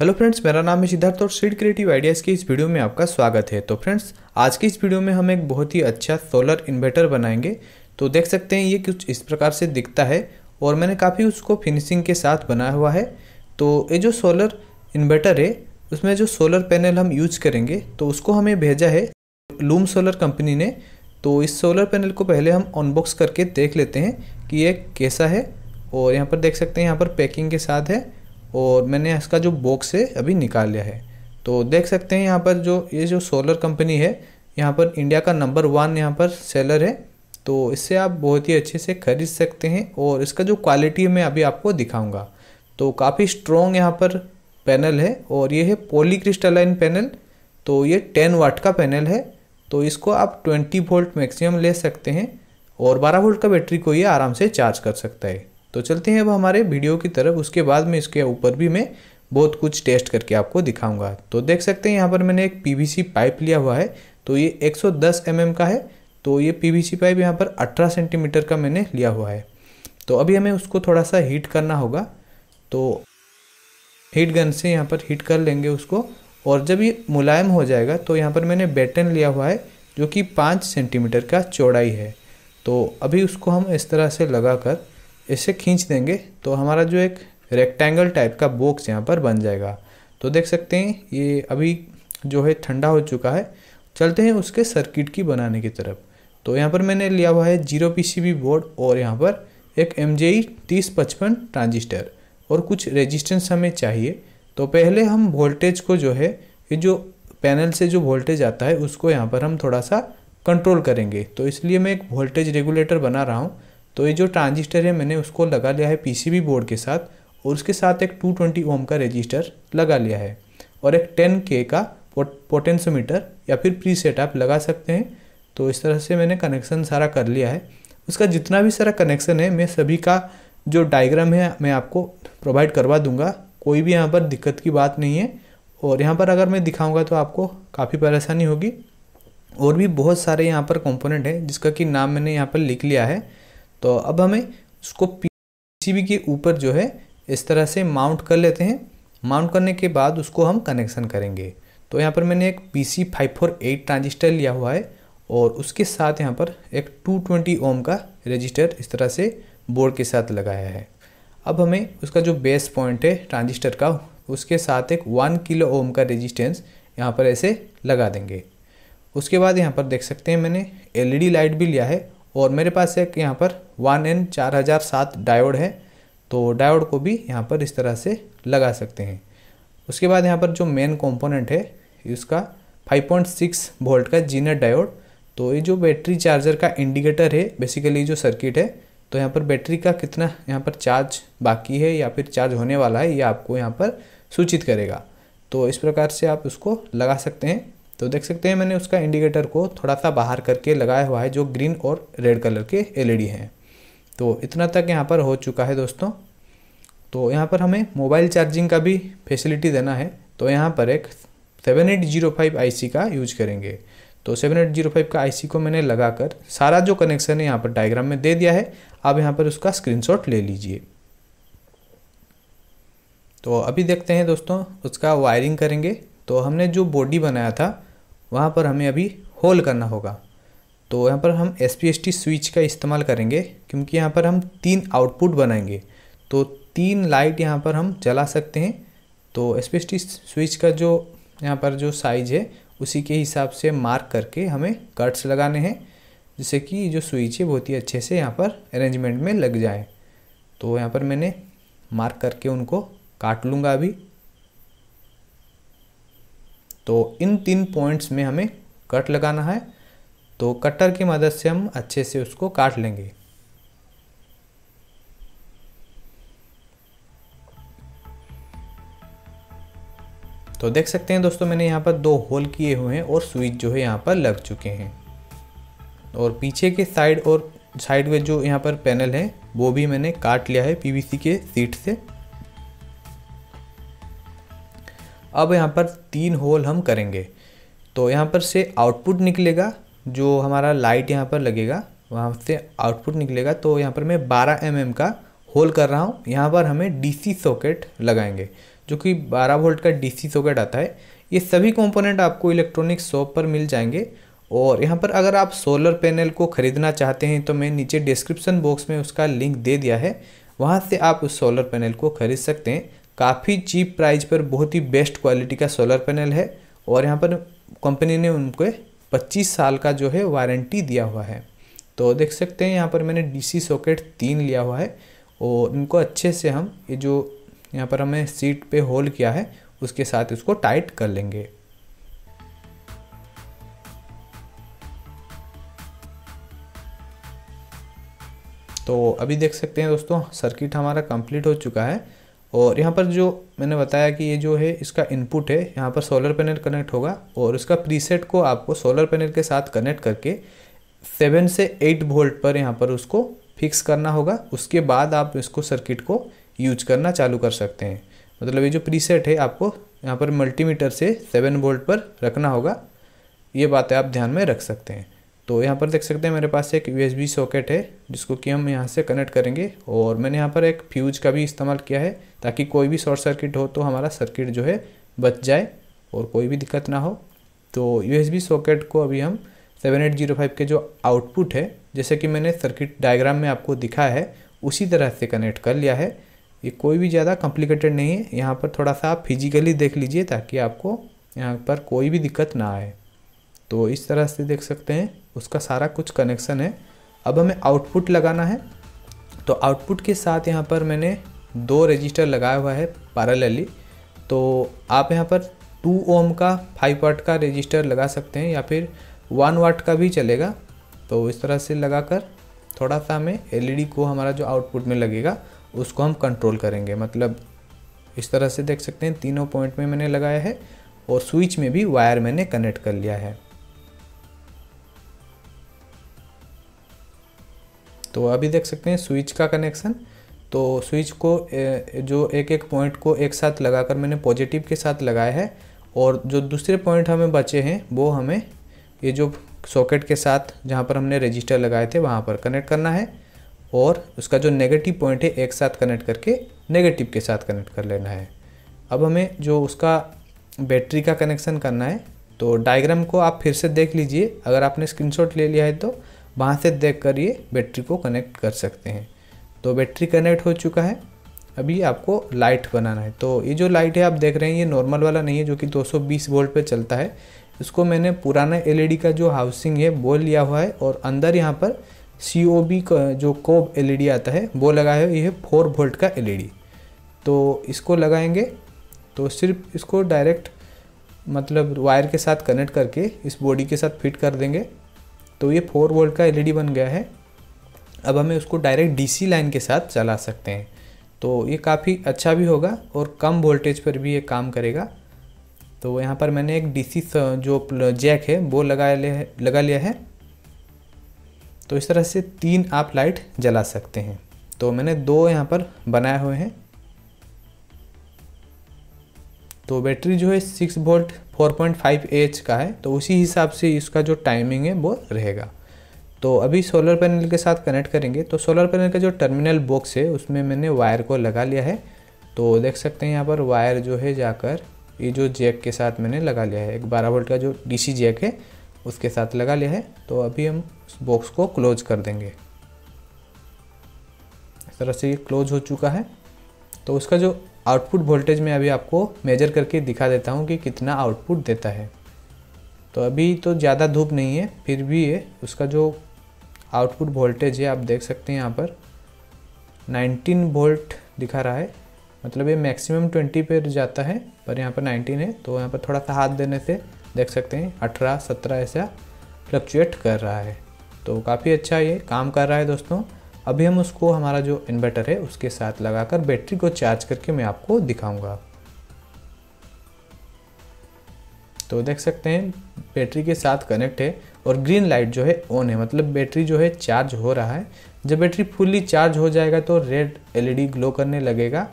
hello friends मेरा नाम है सिद्धार्थ और सीड क्रिएटिव आइडियाज़ के इस वीडियो में आपका स्वागत है तो फ्रेंड्स आज के इस वीडियो में हम एक बहुत ही अच्छा सोलर इन्वर्टर बनाएंगे तो देख सकते हैं ये कुछ इस प्रकार से दिखता है और मैंने काफ़ी उसको फिनिशिंग के साथ बनाया हुआ है तो ये जो सोलर इन्वर्टर है उसमें जो सोलर पैनल हम यूज करेंगे तो उसको हमें भेजा है लूम सोलर कंपनी ने तो इस सोलर पैनल को पहले हम अनबॉक्स करके देख लेते हैं कि ये कैसा है और यहाँ पर देख सकते हैं यहाँ पर पैकिंग के साथ है और मैंने इसका जो बॉक्स है अभी निकाल लिया है तो देख सकते हैं यहाँ पर जो ये जो सोलर कंपनी है यहाँ पर इंडिया का नंबर वन यहाँ पर सेलर है तो इससे आप बहुत ही अच्छे से खरीद सकते हैं और इसका जो क्वालिटी है मैं अभी आपको दिखाऊंगा तो काफ़ी स्ट्रॉन्ग यहाँ पर पैनल है और ये है पोली क्रिस्टलाइन पैनल तो ये टेन वाट का पैनल है तो इसको आप ट्वेंटी वोल्ट मैक्सिमम ले सकते हैं और बारह वोल्ट का बैटरी को ये आराम से चार्ज कर सकता है तो चलते हैं अब हमारे वीडियो की तरफ उसके बाद में इसके ऊपर भी मैं बहुत कुछ टेस्ट करके आपको दिखाऊंगा तो देख सकते हैं यहाँ पर मैंने एक पी पाइप लिया हुआ है तो ये 110 एम mm का है तो ये पी पाइप यहाँ पर 18 सेंटीमीटर का मैंने लिया हुआ है तो अभी हमें उसको थोड़ा सा हीट करना होगा तो हीट गन से यहाँ पर हीट कर लेंगे उसको और जब ये मुलायम हो जाएगा तो यहाँ पर मैंने बैटन लिया हुआ है जो कि पाँच सेंटीमीटर का चौड़ाई है तो अभी उसको हम इस तरह से लगा कर इसे खींच देंगे तो हमारा जो एक रेक्टेंगल टाइप का बॉक्स यहाँ पर बन जाएगा तो देख सकते हैं ये अभी जो है ठंडा हो चुका है चलते हैं उसके सर्किट की बनाने की तरफ तो यहाँ पर मैंने लिया हुआ है जीरो पीसीबी बोर्ड और यहाँ पर एक एम जे e तीस पचपन ट्रांजिस्टर और कुछ रेजिस्टेंस हमें चाहिए तो पहले हम वोल्टेज को जो है ये जो पैनल से जो वोल्टेज आता है उसको यहाँ पर हम थोड़ा सा कंट्रोल करेंगे तो इसलिए मैं एक वोल्टेज रेगुलेटर बना रहा हूँ तो ये जो ट्रांजिस्टर है मैंने उसको लगा लिया है पीसीबी बोर्ड के साथ और उसके साथ एक 220 ट्वेंटी ओम का रजिस्टर लगा लिया है और एक 10 के का पोटेंसोमीटर या फिर प्री सेट आप लगा सकते हैं तो इस तरह से मैंने कनेक्शन सारा कर लिया है उसका जितना भी सारा कनेक्शन है मैं सभी का जो डायग्राम है मैं आपको प्रोवाइड करवा दूंगा कोई भी यहाँ पर दिक्कत की बात नहीं है और यहाँ पर अगर मैं दिखाऊंगा तो आपको काफ़ी परेशानी होगी और भी बहुत सारे यहाँ पर कंपोनेंट हैं जिसका कि नाम मैंने यहाँ पर लिख लिया है तो अब हमें उसको पी के ऊपर जो है इस तरह से माउंट कर लेते हैं माउंट करने के बाद उसको हम कनेक्शन करेंगे तो यहाँ पर मैंने एक P C five four eight transistor लिया हुआ है और उसके साथ यहाँ पर एक टू ट्वेंटी ओम का रजिस्टर इस तरह से बोर्ड के साथ लगाया है अब हमें उसका जो बेस पॉइंट है ट्रांजिस्टर का उसके साथ एक वन किलो ओम का रेजिस्टेंस यहाँ पर ऐसे लगा देंगे उसके बाद यहाँ पर देख सकते हैं मैंने एलईडी लाइट e भी लिया है और मेरे पास एक यहाँ पर वन एन चार हज़ार सात डायोड है तो डायोड को भी यहाँ पर इस तरह से लगा सकते हैं उसके बाद यहाँ पर जो मेन कंपोनेंट है इसका 5.6 वोल्ट का जीनर डायोड तो ये जो बैटरी चार्जर का इंडिकेटर है बेसिकली जो सर्किट है तो यहाँ पर बैटरी का कितना यहाँ पर चार्ज बाकी है या फिर चार्ज होने वाला है ये आपको यहाँ पर सूचित करेगा तो इस प्रकार से आप उसको लगा सकते हैं तो देख सकते हैं मैंने उसका इंडिकेटर को थोड़ा सा बाहर करके लगाया हुआ है जो ग्रीन और रेड कलर के एलईडी हैं तो इतना तक यहाँ पर हो चुका है दोस्तों तो यहाँ पर हमें मोबाइल चार्जिंग का भी फैसिलिटी देना है तो यहाँ पर एक seven eight zero five I का यूज करेंगे तो सेवन एट जीरो फाइव का आई को मैंने लगाकर सारा जो कनेक्शन है यहाँ पर डायग्राम में दे दिया है आप यहाँ पर उसका स्क्रीनशॉट ले लीजिए तो अभी देखते हैं दोस्तों उसका वायरिंग करेंगे तो हमने जो बॉडी बनाया था वहाँ पर हमें अभी होल करना होगा तो यहाँ पर हम एस पी स्विच का इस्तेमाल करेंगे क्योंकि यहाँ पर हम तीन आउटपुट बनाएंगे तो तीन लाइट यहाँ पर हम जला सकते हैं तो एस पी स्विच का जो यहाँ पर जो साइज है उसी के हिसाब से मार्क करके हमें कट्स लगाने हैं जिससे कि जो स्विच है बहुत ही अच्छे से यहाँ पर अरेंजमेंट में लग जाए तो यहाँ पर मैंने मार्क करके उनको काट लूँगा अभी तो इन तीन पॉइंट्स में हमें कट लगाना है तो कटर की मदद से हम अच्छे से उसको काट लेंगे तो देख सकते हैं दोस्तों मैंने यहाँ पर दो होल किए हुए हैं और स्विच जो है यहाँ पर लग चुके हैं और पीछे के साइड और साइड में जो यहाँ पर पैनल है वो भी मैंने काट लिया है पीवीसी के सीट से अब यहाँ पर तीन होल हम करेंगे तो यहाँ पर से आउटपुट निकलेगा जो हमारा लाइट यहाँ पर लगेगा वहाँ से आउटपुट निकलेगा तो यहाँ पर मैं 12 एम mm का होल कर रहा हूँ यहाँ पर हमें डीसी सॉकेट लगाएंगे जो कि 12 वोल्ट का डीसी सॉकेट आता है ये सभी कंपोनेंट आपको इलेक्ट्रॉनिक शॉप पर मिल जाएंगे और यहाँ पर अगर आप सोलर पैनल को ख़रीदना चाहते हैं तो मैं नीचे डिस्क्रिप्सन बॉक्स में उसका लिंक दे दिया है वहाँ से आप उस सोलर पैनल को ख़रीद सकते हैं काफ़ी चीप प्राइस पर बहुत ही बेस्ट क्वालिटी का सोलर पैनल है और यहाँ पर कंपनी ने उनको 25 साल का जो है वारंटी दिया हुआ है तो देख सकते हैं यहाँ पर मैंने डीसी सॉकेट तीन लिया हुआ है और इनको अच्छे से हम ये जो यहाँ पर हमें सीट पे होल किया है उसके साथ इसको टाइट कर लेंगे तो अभी देख सकते हैं दोस्तों सर्किट हमारा कंप्लीट हो चुका है और यहाँ पर जो मैंने बताया कि ये जो है इसका इनपुट है यहाँ पर सोलर पैनल कनेक्ट होगा और इसका प्रीसेट को आपको सोलर पैनल के साथ कनेक्ट करके सेवन से एट वोल्ट पर यहाँ पर उसको फिक्स करना होगा उसके बाद आप इसको सर्किट को यूज करना चालू कर सकते हैं मतलब ये जो प्रीसेट है आपको यहाँ पर मल्टीमीटर से सेवन वोल्ट पर रखना होगा ये बातें आप ध्यान में रख सकते हैं तो यहाँ पर देख सकते हैं मेरे पास एक यू सॉकेट है जिसको कि हम यहाँ से कनेक्ट करेंगे और मैंने यहाँ पर एक फ्यूज का भी इस्तेमाल किया है ताकि कोई भी शॉर्ट सर्किट हो तो हमारा सर्किट जो है बच जाए और कोई भी दिक्कत ना हो तो यू सॉकेट को अभी हम सेवन एट जीरो फाइव के जो आउटपुट है जैसे कि मैंने सर्किट डायग्राम में आपको दिखा है उसी तरह से कनेक्ट कर लिया है ये कोई भी ज़्यादा कॉम्प्लिकेटेड नहीं है यहाँ पर थोड़ा सा आप फिजिकली देख लीजिए ताकि आपको यहाँ पर कोई भी दिक्कत ना आए तो इस तरह से देख सकते हैं उसका सारा कुछ कनेक्शन है अब हमें आउटपुट लगाना है तो आउटपुट के साथ यहाँ पर मैंने दो रजिस्टर लगाया हुआ है पैरेलली तो आप यहाँ पर टू ओम का फाइव वाट का रजिस्टर लगा सकते हैं या फिर वन वाट का भी चलेगा तो इस तरह से लगाकर थोड़ा सा हमें एलईडी e को हमारा जो आउटपुट में लगेगा उसको हम कंट्रोल करेंगे मतलब इस तरह से देख सकते हैं तीनों पॉइंट में मैंने लगाया है और स्विच में भी वायर मैंने कनेक्ट कर लिया है तो अभी देख सकते हैं स्विच का कनेक्शन तो स्विच को जो एक एक पॉइंट को एक साथ लगाकर मैंने पॉजिटिव के साथ लगाया है और जो दूसरे पॉइंट हमें बचे हैं वो हमें ये जो सॉकेट के साथ जहाँ पर हमने रजिस्टर लगाए थे वहाँ पर कनेक्ट करना है और उसका जो नेगेटिव पॉइंट है एक साथ कनेक्ट करके नेगेटिव के साथ कनेक्ट कर लेना है अब हमें जो उसका बैटरी का कनेक्शन करना है तो डायग्राम को आप फिर से देख लीजिए अगर आपने स्क्रीनशॉट ले लिया है तो वहाँ से देख कर ये बैटरी को कनेक्ट कर सकते हैं तो बैटरी कनेक्ट हो चुका है अभी आपको लाइट बनाना है तो ये जो लाइट है आप देख रहे हैं ये नॉर्मल वाला नहीं है जो कि 220 वोल्ट पे चलता है इसको मैंने पुराना एलईडी e का जो हाउसिंग है वो लिया हुआ है और अंदर यहाँ पर सी ओ बी का जो कोब एलईडी e आता है वो लगाया हुआ ये फोर वोल्ट का एलईडी e तो इसको लगाएंगे तो सिर्फ इसको डायरेक्ट मतलब वायर के साथ कनेक्ट करके इस बॉडी के साथ फिट कर देंगे तो ये फोर वोल्ट का एलईडी बन गया है अब हमें उसको डायरेक्ट डीसी लाइन के साथ चला सकते हैं तो ये काफ़ी अच्छा भी होगा और कम वोल्टेज पर भी ये काम करेगा तो यहाँ पर मैंने एक डीसी जो जैक है वो लगा लिया लगा लिया है तो इस तरह से तीन आप लाइट जला सकते हैं तो मैंने दो यहाँ पर बनाए हुए हैं तो बैटरी जो है six volt four point five H का है तो उसी हिसाब से इसका जो टाइमिंग है वो रहेगा तो अभी सोलर पैनल के साथ कनेक्ट करेंगे तो सोलर पैनल का जो टर्मिनल बॉक्स है उसमें मैंने वायर को लगा लिया है तो देख सकते हैं यहाँ पर वायर जो है जाकर ये जो जैक के साथ मैंने लगा लिया है एक बारह वोल्ट का जो डीसी जैक है उसके साथ लगा लिया है तो अभी हम उस बॉक्स को क्लोज कर देंगे इस तरह से ये क्लोज हो चुका है तो उसका जो आउटपुट वोल्टेज में अभी आपको मेजर करके दिखा देता हूँ कि कितना आउटपुट देता है तो अभी तो ज़्यादा धूप नहीं है फिर भी ये उसका जो आउटपुट वोल्टेज है आप देख सकते हैं यहाँ पर 19 वोल्ट दिखा रहा है मतलब ये मैक्सिमम 20 पर जाता है पर यहाँ पर 19 है तो यहाँ पर थोड़ा सा हाथ देने से देख सकते हैं 18 17 ऐसा फ्लक्चुएट कर रहा है तो काफ़ी अच्छा ये काम कर रहा है दोस्तों अभी हम उसको हमारा जो इन्वर्टर है उसके साथ लगाकर बैटरी को चार्ज करके मैं आपको दिखाऊंगा तो देख सकते हैं बैटरी के साथ कनेक्ट है और ग्रीन लाइट जो है ऑन है मतलब बैटरी जो है चार्ज हो रहा है जब बैटरी फुल्ली चार्ज हो जाएगा तो रेड एलईडी ग्लो करने लगेगा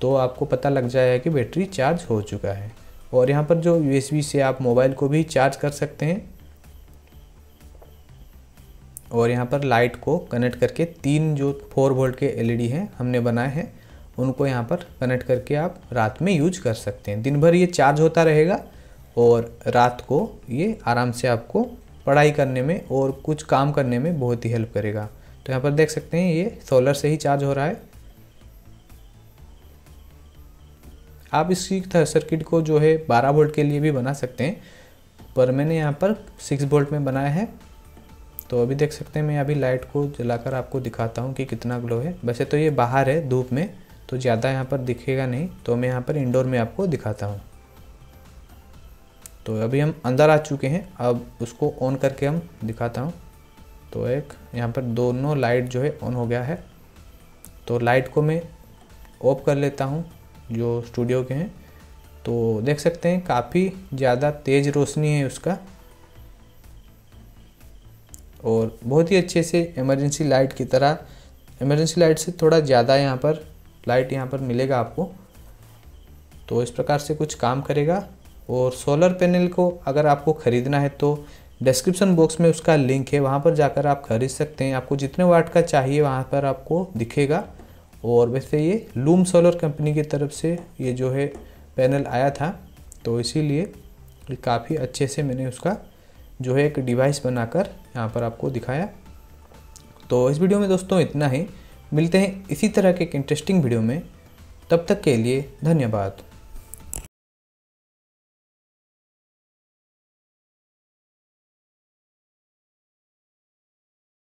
तो आपको पता लग जाएगा कि बैटरी चार्ज हो चुका है और यहाँ पर जो यूएसबी से आप मोबाइल को भी चार्ज कर सकते हैं और यहाँ पर लाइट को कनेक्ट करके तीन जो फोर वोल्ट के एलईडी हैं हमने बनाए हैं उनको यहाँ पर कनेक्ट करके आप रात में यूज कर सकते हैं दिन भर ये चार्ज होता रहेगा और रात को ये आराम से आपको पढ़ाई करने में और कुछ काम करने में बहुत ही हेल्प करेगा तो यहाँ पर देख सकते हैं ये सोलर से ही चार्ज हो रहा है आप इसकी सर्किट को जो है 12 वोल्ट के लिए भी बना सकते हैं पर मैंने यहाँ पर 6 वोल्ट में बनाया है तो अभी देख सकते हैं मैं अभी लाइट को जलाकर आपको दिखाता हूँ कि कितना ग्लो है वैसे तो ये बाहर है धूप में तो ज़्यादा यहाँ पर दिखेगा नहीं तो मैं यहाँ पर इंडोर में आपको दिखाता हूँ तो अभी हम अंदर आ चुके हैं अब उसको ऑन करके हम दिखाता हूँ तो एक यहाँ पर दोनों लाइट जो है ऑन हो गया है तो लाइट को मैं ऑफ कर लेता हूँ जो स्टूडियो के हैं तो देख सकते हैं काफ़ी ज़्यादा तेज़ रोशनी है उसका और बहुत ही अच्छे से इमरजेंसी लाइट की तरह इमरजेंसी लाइट से थोड़ा ज़्यादा यहाँ पर लाइट यहाँ पर मिलेगा आपको तो इस प्रकार से कुछ काम करेगा और सोलर पैनल को अगर आपको ख़रीदना है तो डिस्क्रिप्शन बॉक्स में उसका लिंक है वहाँ पर जाकर आप खरीद सकते हैं आपको जितने वाट का चाहिए वहाँ पर आपको दिखेगा और वैसे ये लूम सोलर कंपनी की तरफ से ये जो है पैनल आया था तो इसीलिए काफ़ी अच्छे से मैंने उसका जो है एक डिवाइस बनाकर यहाँ पर आपको दिखाया तो इस वीडियो में दोस्तों इतना ही मिलते हैं इसी तरह के एक इंटरेस्टिंग वीडियो में तब तक के लिए धन्यवाद